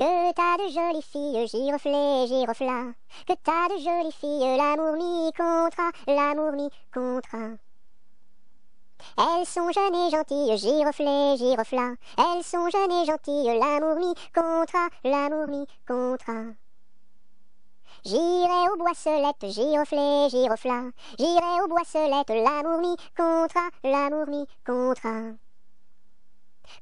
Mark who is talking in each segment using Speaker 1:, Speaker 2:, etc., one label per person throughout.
Speaker 1: Que t'as de jolies filles, giroflées, girofla. Que t'as de jolies filles, l'amour mi contra, l'amour mi contra. Elles sont jeunes et gentilles, giroflées, girofla. Elles sont jeunes et gentilles, l'amour mi contra, l'amour mi contra. J'irai aux boissolettes, giroflées, girofla. J'irai aux boissolettes, l'amour mi contra, l'amour mi contra.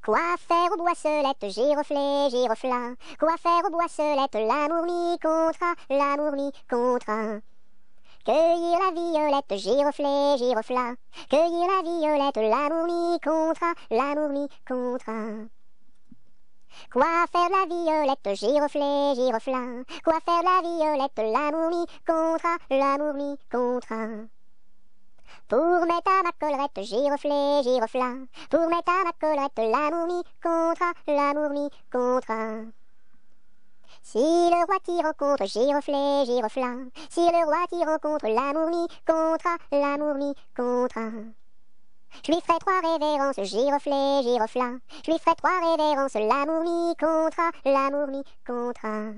Speaker 1: Quoi faire aux boisselette, giroflée, girofla Quoi faire aux boisselette, l'amour mi contre l'amour mi contra Cueillir la violette, giroflée, girofla Cueillir la violette, l'amour mi contre l'amour mi contra Quoi faire de la violette, giroflée, girofla Quoi faire de la violette, l'amour mi contre l'amour mi contre pour mettre à ma collerette giroflée, girofla. Pour mettre à ma collerette l'amour mi contra, Lamourmi Si le roi qui rencontre giroflée, girofla. Si le roi qui rencontre l'amour mis contra, l'amour contra. Je lui ferai trois révérences, giroflée, giroflin. Je lui ferai trois révérences, l'amour mis contra, l'amour mi contra.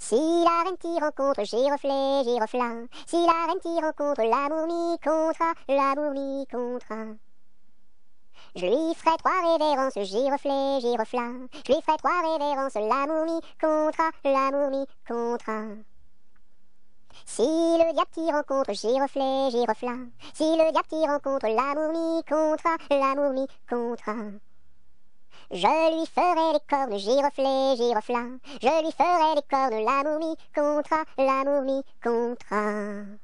Speaker 1: Si la reine tire j'y contre, j'y giroflin. Si la reine tire au contre, la bourmi contra, la bourmi contra. Je lui ferai trois révérences, giroflée, giroflin. Je lui ferai trois révérences, la momie contra, la momie contra. Si le diable t'y rencontre, j'y giroflin. Si le diable t'y rencontre, la momie contra, la momie contra. Je lui ferai les cornes giroflées, girofla. Je lui ferai les cordes, la momie, contre la momie, contra.